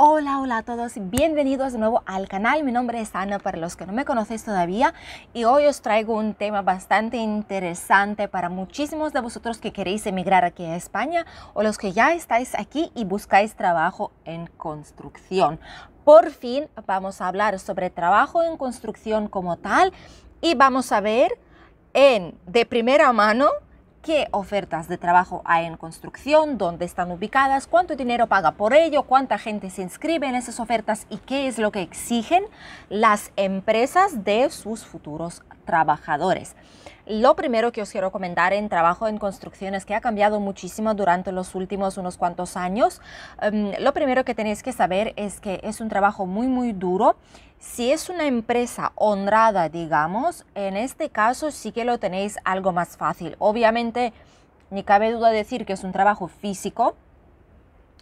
Hola, hola a todos, bienvenidos de nuevo al canal. Mi nombre es Ana para los que no me conocéis todavía y hoy os traigo un tema bastante interesante para muchísimos de vosotros que queréis emigrar aquí a España o los que ya estáis aquí y buscáis trabajo en construcción. Por fin vamos a hablar sobre trabajo en construcción como tal y vamos a ver en de primera mano qué ofertas de trabajo hay en construcción, dónde están ubicadas, cuánto dinero paga por ello, cuánta gente se inscribe en esas ofertas y qué es lo que exigen las empresas de sus futuros trabajadores. Lo primero que os quiero comentar en trabajo en construcciones que ha cambiado muchísimo durante los últimos unos cuantos años. Em, lo primero que tenéis que saber es que es un trabajo muy muy duro. Si es una empresa honrada, digamos, en este caso sí que lo tenéis algo más fácil. Obviamente, ni cabe duda decir que es un trabajo físico,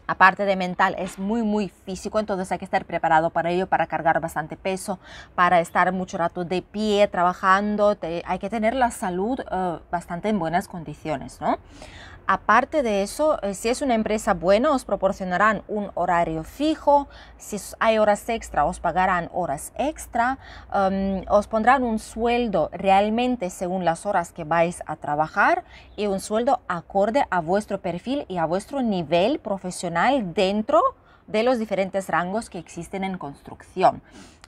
aparte de mental, es muy, muy físico, entonces hay que estar preparado para ello, para cargar bastante peso, para estar mucho rato de pie trabajando, hay que tener la salud eh, bastante en buenas condiciones, ¿no? Aparte de eso, eh, si es una empresa buena, os proporcionarán un horario fijo, si hay horas extra, os pagarán horas extra, em, os pondrán un sueldo realmente según las horas que vais a trabajar y un sueldo acorde a vuestro perfil y a vuestro nivel profesional dentro de los diferentes rangos que existen en construcción.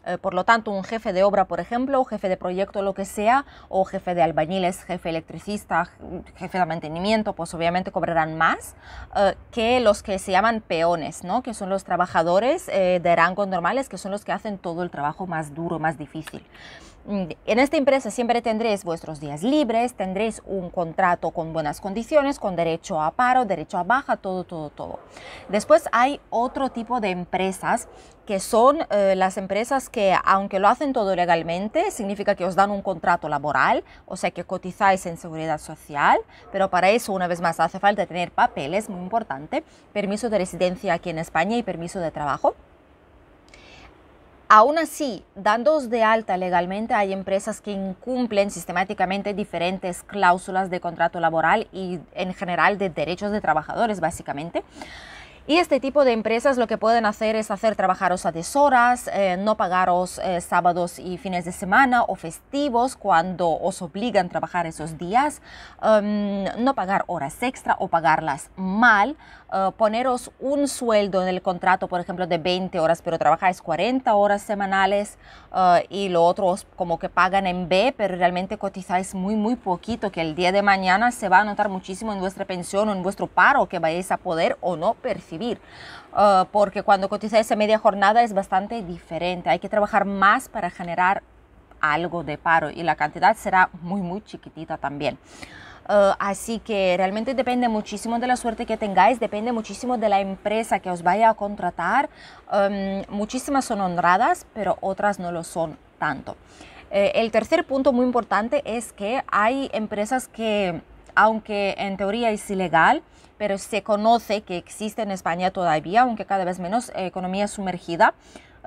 Eh, por lo tanto, un jefe de obra, por ejemplo, o jefe de proyecto, lo que sea, o jefe de albañiles, jefe electricista, jefe de mantenimiento, pues obviamente cobrarán más eh, que los que se llaman peones, ¿no? que son los trabajadores eh, de rango normales, que son los que hacen todo el trabajo más duro, más difícil. Mm, en esta empresa siempre tendréis vuestros días libres, tendréis un contrato con buenas condiciones, con derecho a paro, derecho a baja, todo, todo, todo. Después hay otro tipo de empresas que son eh, las empresas que, aunque lo hacen todo legalmente, significa que os dan un contrato laboral, o sea que cotizáis en seguridad social, pero para eso, una vez más, hace falta tener papeles, muy importante, permiso de residencia aquí en España y permiso de trabajo. Aún así, dándos de alta legalmente, hay empresas que incumplen sistemáticamente diferentes cláusulas de contrato laboral y en general de derechos de trabajadores, básicamente. Y este tipo de empresas lo que pueden hacer es hacer trabajaros a deshoras, eh, no pagaros eh, sábados y fines de semana o festivos cuando os obligan a trabajar esos días, em, no pagar horas extra o pagarlas mal, eh, poneros un sueldo en el contrato, por ejemplo, de 20 horas, pero trabajáis 40 horas semanales eh, y lo otro como que pagan en B, pero realmente cotizáis muy, muy poquito, que el día de mañana se va a notar muchísimo en vuestra pensión o en vuestro paro que vais a poder o no percibir. Eh, porque cuando cotizáis a media jornada es bastante diferente, hay que trabajar más para generar algo de paro y la cantidad será muy muy chiquitita también. Eh, así que realmente depende muchísimo de la suerte que tengáis, depende muchísimo de la empresa que os vaya a contratar. Em, muchísimas son honradas, pero otras no lo son tanto. Eh, el tercer punto muy importante es que hay empresas que, aunque en teoría es ilegal, pero se conoce que existe en España todavía, aunque cada vez menos eh, economía sumergida,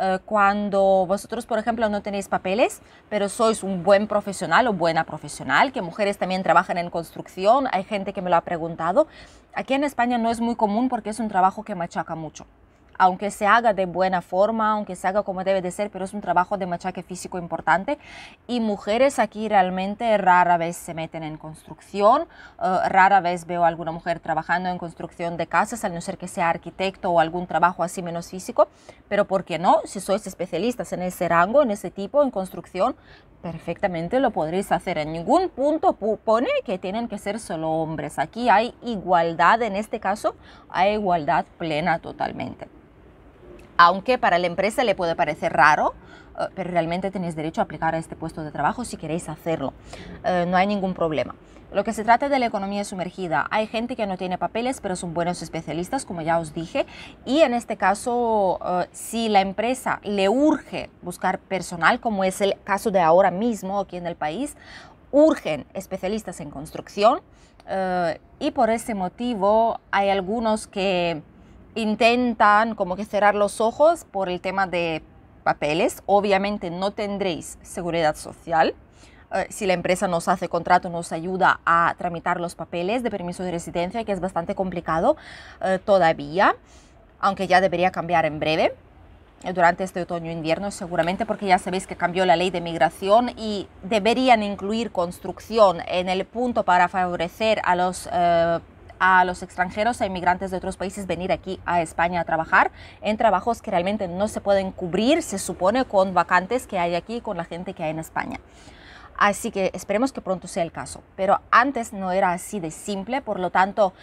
eh, cuando vosotros, por ejemplo, no tenéis papeles, pero sois un buen profesional o buena profesional, que mujeres también trabajan en construcción, hay gente que me lo ha preguntado. Aquí en España no es muy común porque es un trabajo que machaca mucho aunque se haga de buena forma, aunque se haga como debe de ser, pero es un trabajo de machaque físico importante. Y mujeres aquí realmente rara vez se meten en construcción, eh, rara vez veo a alguna mujer trabajando en construcción de casas, a no ser que sea arquitecto o algún trabajo así menos físico, pero ¿por qué no? Si sois especialistas en ese rango, en ese tipo, en construcción, perfectamente lo podréis hacer. En ningún punto pone que tienen que ser solo hombres. Aquí hay igualdad, en este caso hay igualdad plena totalmente aunque para la empresa le puede parecer raro, eh, pero realmente tenéis derecho a aplicar a este puesto de trabajo si queréis hacerlo. Eh, no hay ningún problema. Lo que se trata de la economía sumergida, hay gente que no tiene papeles, pero son buenos especialistas, como ya os dije, y en este caso, eh, si la empresa le urge buscar personal, como es el caso de ahora mismo aquí en el país, urgen especialistas en construcción y por ese motivo hay algunos que intentan como que cerrar los ojos por el tema de papeles. Obviamente no tendréis seguridad social. Eh, si la empresa nos hace contrato, nos ayuda a tramitar los papeles de permiso de residencia, que es bastante complicado eh, todavía, aunque ya debería cambiar en breve eh, durante este otoño-invierno e seguramente porque ya sabéis que cambió la ley de migración y deberían incluir construcción en el punto para favorecer a los a los extranjeros, a inmigrantes de otros países, venir aquí a España a trabajar en trabajos que realmente no se pueden cubrir, se supone, con vacantes que hay aquí, con la gente que hay en España. Así que esperemos que pronto sea el caso. Pero antes no era así de simple, por lo tanto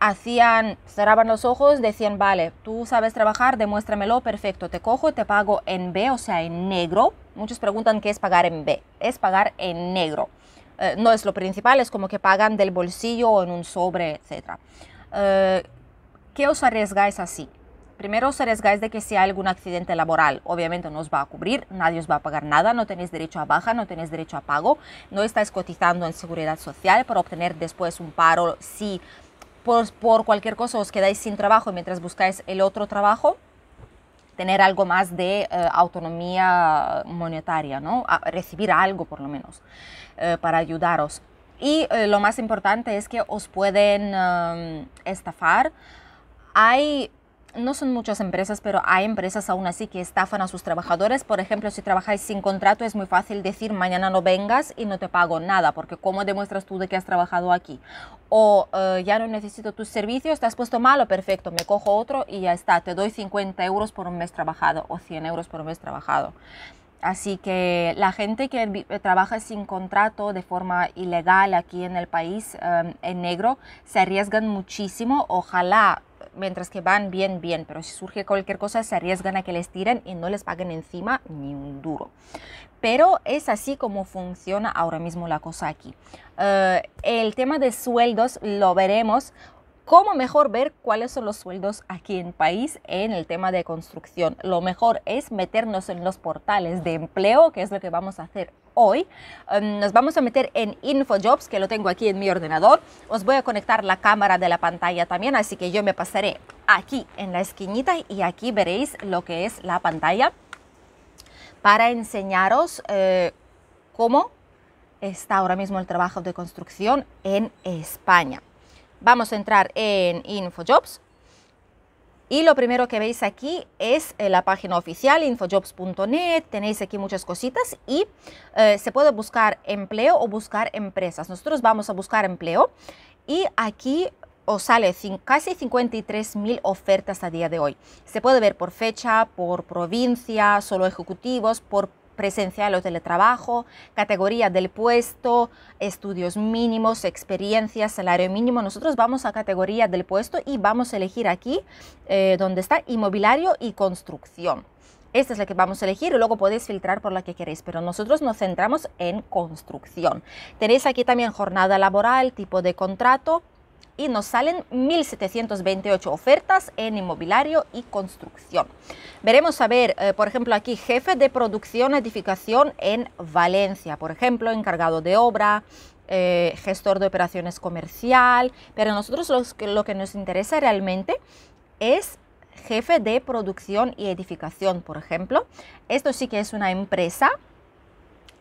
hacían, cerraban los ojos, decían, vale, tú sabes trabajar, demuéstramelo, perfecto, te cojo te pago en B, o sea, en negro. Muchos preguntan qué es pagar en B. Es pagar en negro. Eh, no es lo principal, es como que pagan del bolsillo o en un sobre, etc. Eh, ¿Qué os arriesgáis así? Primero os arriesgáis de que si hay algún accidente laboral. Obviamente no os va a cubrir, nadie os va a pagar nada, no tenéis derecho a baja, no tenéis derecho a pago, no estáis cotizando en seguridad social para obtener después un paro si por, cualquier cosa os quedáis sin trabajo mientras buscáis el otro trabajo tener algo más de eh, autonomía monetaria, ¿no? recibir algo por lo menos. Eh, para ayudaros. Y eh, lo más importante es que os pueden em, estafar. Hay no son muchas empresas, pero hay empresas aún así que estafan a sus trabajadores. Por ejemplo, si trabajáis sin contrato es muy fácil decir mañana no vengas y no te pago nada, porque ¿cómo demuestras tú de que has trabajado aquí? O eh, ya no necesito tus servicios, te has puesto malo, perfecto, me cojo otro y ya está, te doy 50 euros por un mes trabajado o 100 euros por un mes trabajado. Así que la gente que eh, trabaja sin contrato de forma ilegal aquí en el país, em, en negro, se arriesgan muchísimo. Ojalá, mientras que van bien, bien, pero si surge cualquier cosa, se arriesgan a que les tiren y no les paguen encima ni un duro. Pero es así como funciona ahora mismo la cosa aquí. Eh, el tema de sueldos lo veremos cómo mejor ver cuáles son los sueldos aquí en país en el tema de construcción. Lo mejor es meternos en los portales de empleo, que es lo que vamos a hacer hoy. Em, nos vamos a meter en InfoJobs, que lo tengo aquí en mi ordenador. Os voy a conectar la cámara de la pantalla también, así que yo me pasaré aquí en la esquinita y aquí veréis lo que es la pantalla para enseñaros eh, cómo está ahora mismo el trabajo de construcción en España. Vamos a entrar en InfoJobs. Y lo primero que veis aquí es eh, la página oficial infojobs.net, tenéis aquí muchas cositas y eh, se puede buscar empleo o buscar empresas. Nosotros vamos a buscar empleo y aquí os sale casi 53 mil ofertas a día de hoy. Se puede ver por fecha, por provincia, solo ejecutivos, por presencial o teletrabajo, categoría del puesto, estudios mínimos, experiencias, salario mínimo. Nosotros vamos a categoría del puesto y vamos a elegir aquí eh, donde está inmobiliario y construcción. Esta es la que vamos a elegir y luego podéis filtrar por la que queréis, pero nosotros nos centramos en construcción. Tenéis aquí también jornada laboral, tipo de contrato, y nos salen 1.728 ofertas en inmobiliario y construcción. Veremos a ver, eh, por ejemplo, aquí jefe de producción edificación en Valencia, por ejemplo, encargado de obra, eh, gestor de operaciones comercial, pero nosotros lo que nos interesa realmente es jefe de producción y edificación, por ejemplo. Esto sí que es una empresa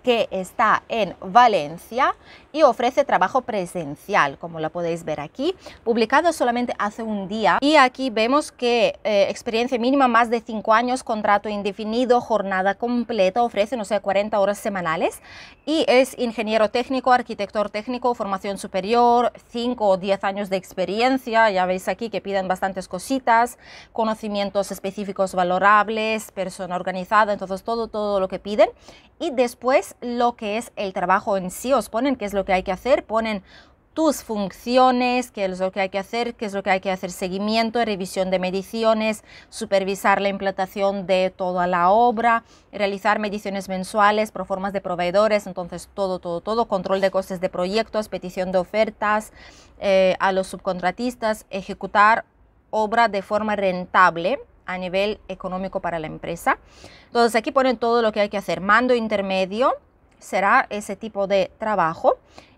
que está en Valencia y ofrece trabajo presencial, como lo podéis ver aquí, publicado solamente hace un día. Y aquí vemos que eh, experiencia mínima más de cinco años, contrato indefinido, jornada completa, ofrece, no sea 40 horas semanales y es ingeniero técnico, arquitecto técnico, formación superior, 5 o 10 años de experiencia, ya veis aquí que piden bastantes cositas, conocimientos específicos valorables, persona organizada, entonces todo, todo lo que piden. Y después lo que es el trabajo en sí, os ponen que es lo que hay que hacer, ponen tus funciones, qué es lo que hay que hacer, qué es lo que hay que hacer, seguimiento, revisión de mediciones, supervisar la implantación de toda la obra, realizar mediciones mensuales, formas de proveedores, entonces todo, todo, todo, control de costes de proyectos, petición de ofertas eh, a los subcontratistas, ejecutar obra de forma rentable a nivel económico para la empresa. Entonces aquí ponen todo lo que hay que hacer, mando intermedio, será ese tipo de trabajo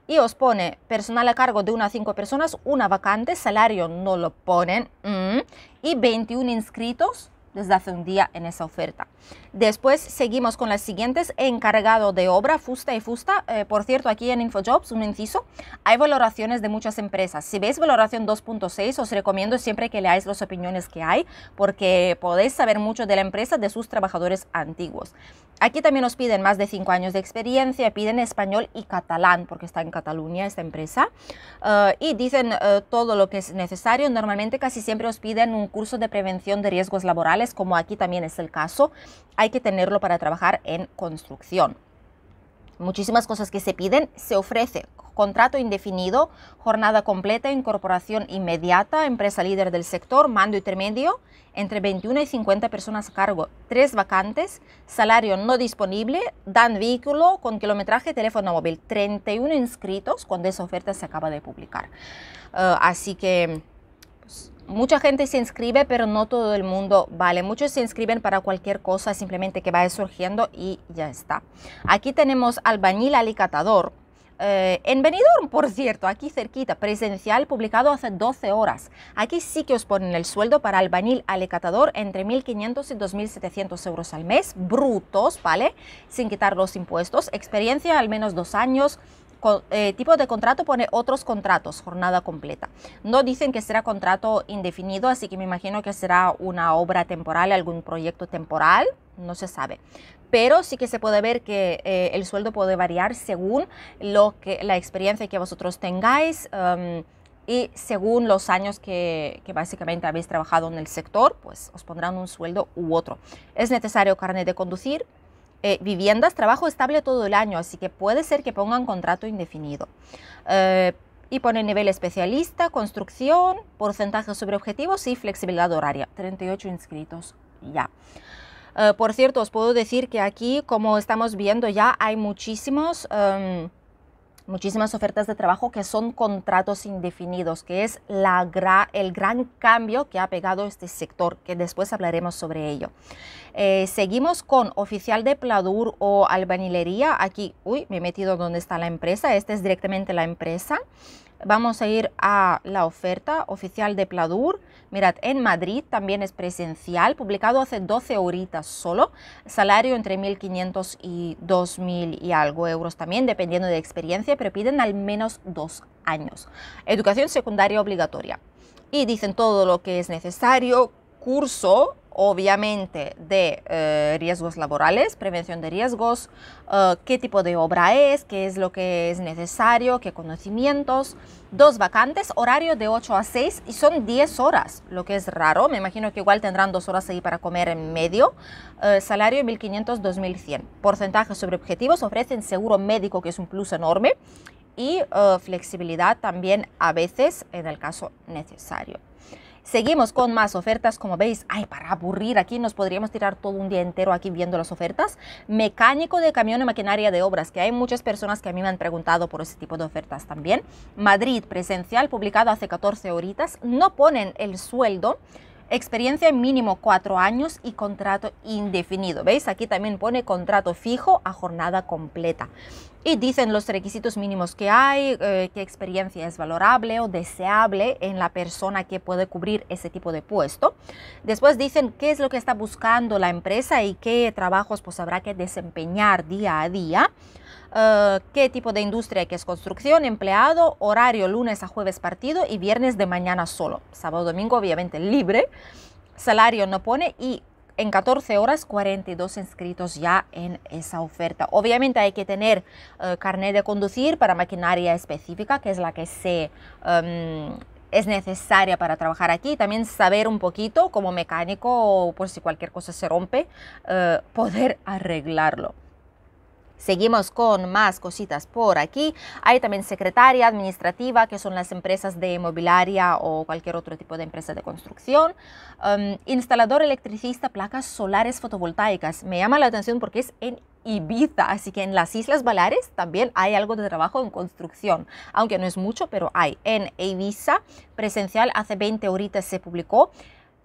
y os pone personal a cargo de a cinco personas, una vacante, salario no lo ponen mm, y 21 inscritos desde hace un día en esa oferta. Después seguimos con las siguientes, encargado de obra, fusta y fusta. Eh, por cierto, aquí en InfoJobs, un inciso, hay valoraciones de muchas empresas. Si veis valoración 2.6, os recomiendo siempre que leáis las opiniones que hay, porque podéis saber mucho de la empresa, de sus trabajadores antiguos. Aquí también os piden más de 5 años de experiencia, piden español y catalán, porque está en Cataluña esta empresa, eh, y dicen eh, todo lo que es necesario. Normalmente casi siempre os piden un curso de prevención de riesgos laborales como aquí también es el caso, hay que tenerlo para trabajar en construcción. Muchísimas cosas que se piden, se ofrece contrato indefinido, jornada completa, incorporación inmediata, empresa líder del sector, mando intermedio, entre 21 y 50 personas a cargo, tres vacantes, salario no disponible, dan vehículo con kilometraje, teléfono móvil, 31 inscritos cuando esa oferta se acaba de publicar. Ah, así que pues, mucha gente se inscribe, pero no todo el mundo vale. Muchos se inscriben para cualquier cosa simplemente que vaya surgiendo y ya está. Aquí tenemos albañil alicatador. Eh, en Benidorm, por cierto, aquí cerquita, presencial, publicado hace 12 horas. Aquí sí que os ponen el sueldo para albañil alicatador entre 1.500 y 2.700 euros al mes, brutos, ¿vale? Sin quitar los impuestos. Experiencia al menos dos años, eh, tipo de contrato pone otros contratos, jornada completa. No dicen que será contrato indefinido, así que me imagino que será una obra temporal, algún proyecto temporal, no se sabe. Pero sí que se puede ver que eh, el sueldo puede variar según lo que, la experiencia que vosotros tengáis. Um, y según los años que, que, básicamente habéis trabajado en el sector, pues os pondrán un sueldo u otro. Es necesario carnet de conducir, eh, viviendas, trabajo estable todo el año, así que puede ser que pongan contrato indefinido. Eh, y pone nivel especialista, construcción, porcentaje sobre objetivos y flexibilidad horaria. 38 inscritos ya. Eh, por cierto, os puedo decir que aquí, como estamos viendo ya, hay muchísimos... Em, muchísimas ofertas de trabajo que son contratos indefinidos, que es la el gran cambio que ha pegado este sector, que después hablaremos sobre ello. Eh, seguimos con oficial de pladur o albanilería. Aquí, uy, me he metido donde está la empresa. Esta es directamente la empresa. Vamos a ir a la oferta oficial de Pladur. Mirad, en Madrid también es presencial, publicado hace 12 horitas solo, salario entre 1.500 y 2.000 y algo euros también, dependiendo de experiencia, pero piden al menos dos años. Educación secundaria obligatoria. Y dicen todo lo que es necesario, curso, obviamente, de eh, riesgos laborales, prevención de riesgos, eh, qué tipo de obra es, qué es lo que es necesario, qué conocimientos. Dos vacantes, horario de 8 a 6 y son 10 horas, lo que es raro. Me imagino que igual tendrán dos horas ahí para comer en medio. Eh, salario 1.500-2.100. Porcentaje sobre objetivos, ofrecen seguro médico, que es un plus enorme. Y flexibilidad también a veces en el caso necesario. Seguimos con más ofertas, como veis, ay, para aburrir aquí nos podríamos tirar todo un día entero aquí viendo las ofertas. Mecánico de camión y maquinaria de obras, que hay muchas personas que a mí me han preguntado por ese tipo de ofertas también. Madrid, presencial, publicado hace 14 horitas, no ponen el sueldo, experiencia mínimo cuatro años y contrato indefinido. ¿Veis? Aquí también pone contrato fijo a jornada completa. Y dicen los requisitos mínimos que hay, eh, qué experiencia es valorable o deseable en la persona que puede cubrir ese tipo de puesto. Después dicen qué es lo que está buscando la empresa y qué trabajos pues habrá que desempeñar día a día. Eh, qué tipo de industria, que es construcción, empleado, horario lunes a jueves partido y viernes de mañana solo. Sábado, domingo obviamente libre, salario no pone y en 14 horas 42 inscritos ya en esa oferta. Obviamente hay que tener eh, carnet de conducir para maquinaria específica, que es la que se... Em, es necesaria para trabajar aquí. También saber un poquito como mecánico o por si cualquier cosa se rompe, eh, poder arreglarlo. Seguimos con más cositas por aquí. Hay también secretaria administrativa, que son las empresas de inmobiliaria o cualquier otro tipo de empresa de construcción. Um, instalador electricista, placas solares fotovoltaicas. Me llama la atención porque es en Ibiza, así que en las Islas Baleares también hay algo de trabajo en construcción, aunque no es mucho, pero hay. En Ibiza, presencial, hace 20 horitas se publicó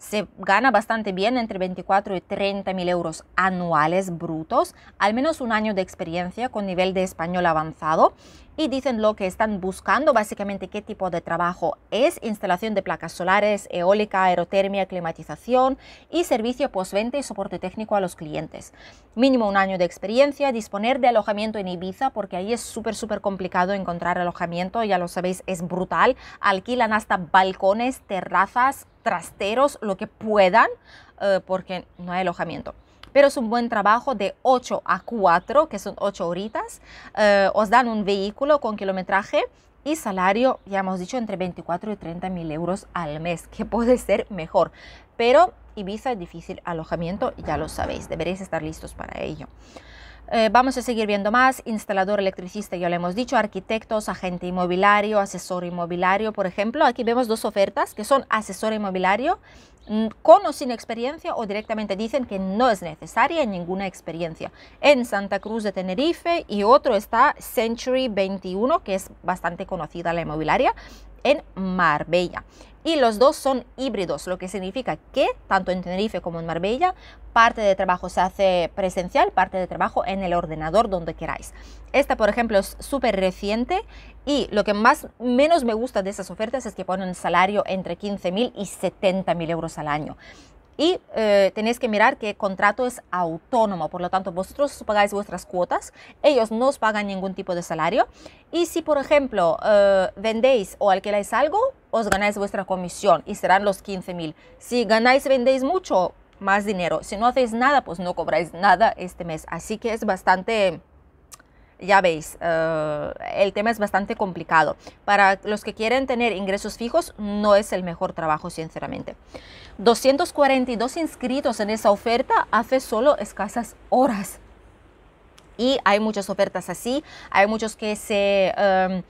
se gana bastante bien, entre 24 y 30 mil euros anuales brutos, al menos un año de experiencia con nivel de español avanzado y dicen lo que están buscando, básicamente qué tipo de trabajo es, instalación de placas solares, eólica, aerotermia, climatización y servicio postventa y soporte técnico a los clientes. Mínimo un año de experiencia, disponer de alojamiento en Ibiza, porque ahí es súper, súper complicado encontrar alojamiento, ya lo sabéis, es brutal. Alquilan hasta balcones, terrazas, trasteros, lo que puedan, eh, porque no hay alojamiento pero es un buen trabajo de 8 a 4, que son 8 horitas. Eh, os dan un vehículo con kilometraje y salario, ya hemos dicho, entre 24 y 30 mil euros al mes, que puede ser mejor. Pero Ibiza es difícil alojamiento, ya lo sabéis, deberéis estar listos para ello. Eh, vamos a seguir viendo más, instalador electricista, ya lo hemos dicho, arquitectos, agente inmobiliario, asesor inmobiliario, por ejemplo. Aquí vemos dos ofertas que son asesor inmobiliario Mm, con o sin experiencia o directamente dicen que no es necesaria ninguna experiencia. En Santa Cruz de Tenerife y otro está Century 21, que es bastante conocida la inmobiliaria, en Marbella. Y los dos son híbridos, lo que significa que tanto en Tenerife como en Marbella, parte de trabajo se hace presencial, parte de trabajo en el ordenador, donde queráis. Esta, por ejemplo, es súper reciente y lo que más menos me gusta de esas ofertas es que ponen salario entre 15.000 y 70.000 euros al año. Y eh, tenéis que mirar que el contrato es autónomo, por lo tanto vosotros pagáis vuestras cuotas, ellos no os pagan ningún tipo de salario. Y si, por ejemplo, eh, vendéis o alquiláis algo, os ganáis vuestra comisión y serán los 15 mil. Si ganáis, vendéis mucho, más dinero. Si no hacéis nada, pues no cobráis nada este mes. Así que es bastante ya veis, eh, el tema es bastante complicado. Para los que quieren tener ingresos fijos, no es el mejor trabajo, sinceramente. 242 inscritos en esa oferta hace solo escasas horas. Y hay muchas ofertas así, hay muchos que se... Em,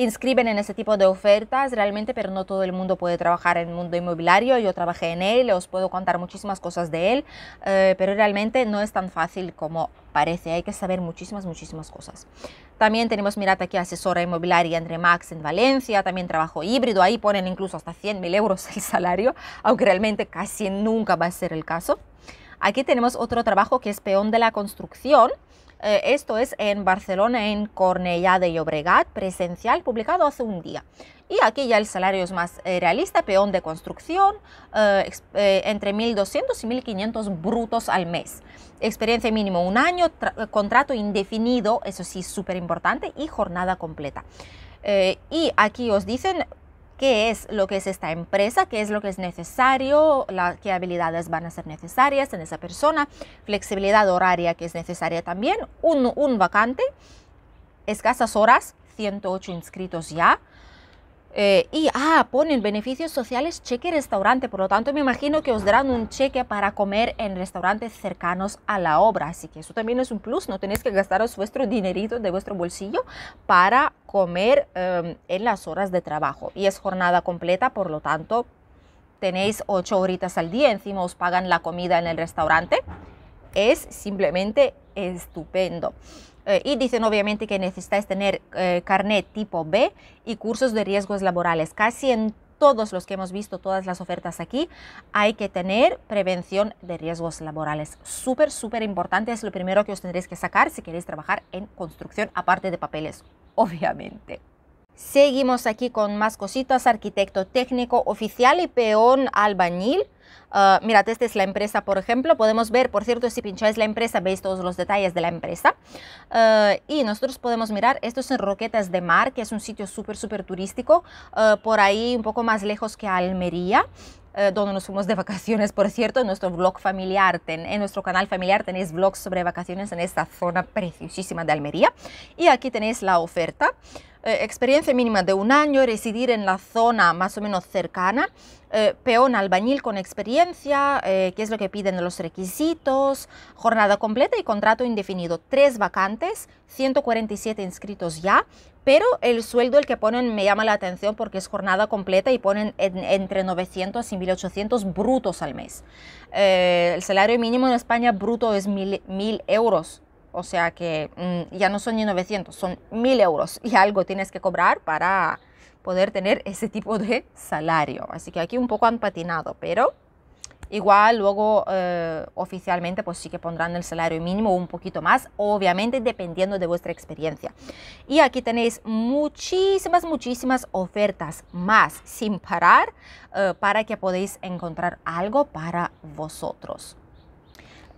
inscriben en ese tipo de ofertas realmente, pero no todo el mundo puede trabajar en el mundo inmobiliario. Yo trabajé en él, os puedo contar muchísimas cosas de él, eh, pero realmente no es tan fácil como parece, Hay que saber muchísimas, muchísimas cosas. También tenemos, mirad aquí, asesora inmobiliaria Andre Max en Valencia, también trabajo híbrido, ahí ponen incluso hasta 100.000 mil euros el salario, aunque realmente casi nunca va a ser el caso. Aquí tenemos otro trabajo que es peón de la construcción, eh, esto es en Barcelona, en Cornellá de Llobregat, presencial, publicado hace un día. Y aquí ya el salario es más eh, realista, peón de construcción, eh, entre 1.200 y 1.500 brutos al mes. Experiencia mínimo un año, contrato indefinido, eso sí, súper importante, y jornada completa. y aquí os dicen qué es lo que es esta empresa, qué es lo que es necesario, qué habilidades van a ser necesarias en esa persona, flexibilidad horaria que es necesaria también, un, un vacante, escasas horas, 108 inscritos ya, eh, y, ah, ponen beneficios sociales, cheque restaurante. Por lo tanto, me imagino que os darán un cheque para comer en restaurantes cercanos a la obra. Así que eso también es un plus. No tenéis que gastaros vuestro dinerito de vuestro bolsillo para comer eh, en las horas de trabajo. Y es jornada completa, por lo tanto, tenéis ocho horitas al día. Encima os pagan la comida en el restaurante. Es simplemente estupendo. Eh, y dicen obviamente que necesitáis tener eh, carnet tipo B y cursos de riesgos laborales. Casi en todos los que hemos visto, todas las ofertas aquí, hay que tener prevención de riesgos laborales. Súper, súper importante, es lo primero que os tendréis que sacar si queréis trabajar en construcción, aparte de papeles, obviamente. Seguimos aquí con más cositas, arquitecto técnico oficial y peón albañil. Ah, mira, mirad, esta es la empresa, por ejemplo. Podemos ver, por cierto, si pincháis la empresa, veis todos los detalles de la empresa. Ah, y nosotros podemos mirar, esto es en Roquetas de Mar, que es un sitio súper, súper turístico, ah, por ahí un poco más lejos que Almería donde nos fuimos de vacaciones, por cierto, en nuestro blog familiar, en nuestro canal familiar tenéis blogs sobre vacaciones en esta zona preciosísima de Almería. Y aquí tenéis la oferta. Eh, experiencia mínima de un año, residir en la zona más o menos cercana, eh, peón albañil con experiencia, eh, qué es lo que piden los requisitos, jornada completa y contrato indefinido. Tres vacantes, 147 inscritos ya, pero el sueldo el que ponen me llama la atención porque es jornada completa y ponen entre 900 y 1800 brutos al mes. Eh, el salario mínimo en España bruto es 1000 euros. O sea que mm, ya no son ni 900, son 1000 euros y algo tienes que cobrar para poder tener ese tipo de salario. Así que aquí un poco han patinado, pero Igual luego eh, oficialmente pues sí que pondrán el salario mínimo un poquito más, obviamente dependiendo de vuestra experiencia. Y aquí tenéis muchísimas, muchísimas ofertas más sin parar eh, para que podéis encontrar algo para vosotros.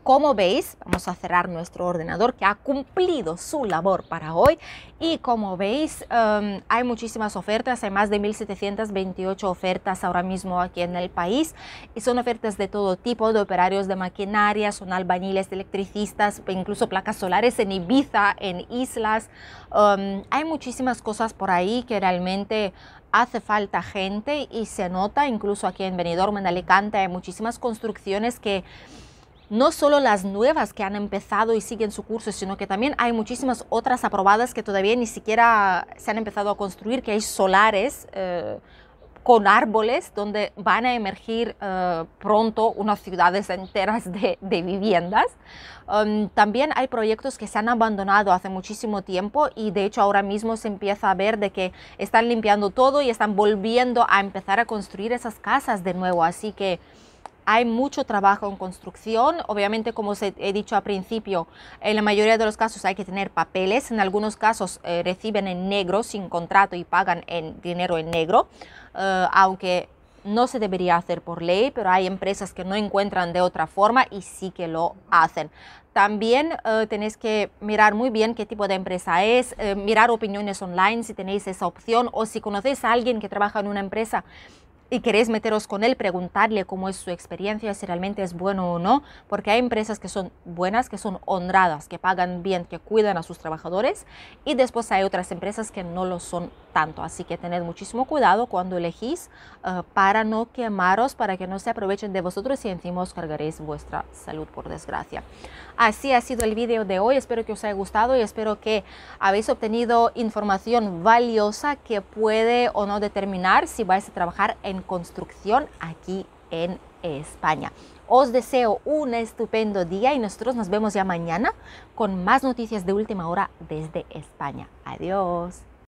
Como veis, vamos a cerrar nuestro ordenador que ha cumplido su labor para hoy y como veis em, hay muchísimas ofertas, hay más de 1.728 ofertas ahora mismo aquí en el país y son ofertas de todo tipo, de operarios de maquinaria, son albañiles, electricistas, incluso placas solares en Ibiza, en islas. Em, hay muchísimas cosas por ahí que realmente hace falta gente y se nota incluso aquí en Benidorm, en Alicante, hay muchísimas construcciones que no solo las nuevas que han empezado y siguen su curso, sino que también hay muchísimas otras aprobadas que todavía ni siquiera se han empezado a construir, que hay solares. Eh, con árboles donde van a emergir eh, pronto unas ciudades enteras de, viviendas. Um, también hay proyectos que se han abandonado hace muchísimo tiempo y de hecho ahora mismo se empieza a ver de que están limpiando todo y están volviendo a empezar a construir esas casas de nuevo. Así que hay mucho trabajo en construcción. Obviamente, como os he, dicho al principio, en la mayoría de los casos hay que tener papeles. En algunos casos eh, reciben en negro sin contrato y pagan en dinero en negro, eh, aunque no se debería hacer por ley, pero hay empresas que no encuentran de otra forma y sí que lo hacen. También eh, tenéis que mirar muy bien qué tipo de empresa es, mirar opiniones online si tenéis esa opción o si conocéis a alguien que trabaja en una empresa y queréis meteros con él, preguntarle cómo es su experiencia, si realmente es bueno o no, porque hay empresas que son buenas, que son honradas, que pagan bien, que cuidan a sus trabajadores y después hay otras empresas que no lo son tanto. Así que tened muchísimo cuidado cuando elegís eh, para no quemaros, para que no se aprovechen de vosotros y encima os cargaréis vuestra salud, por desgracia. Así ha sido el video de hoy, espero que os haya gustado y espero que habéis obtenido información valiosa que puede o no determinar si vais a trabajar en construcción aquí en España. Os deseo un estupendo día y nosotros nos vemos ya mañana con más noticias de última hora desde España. Adiós.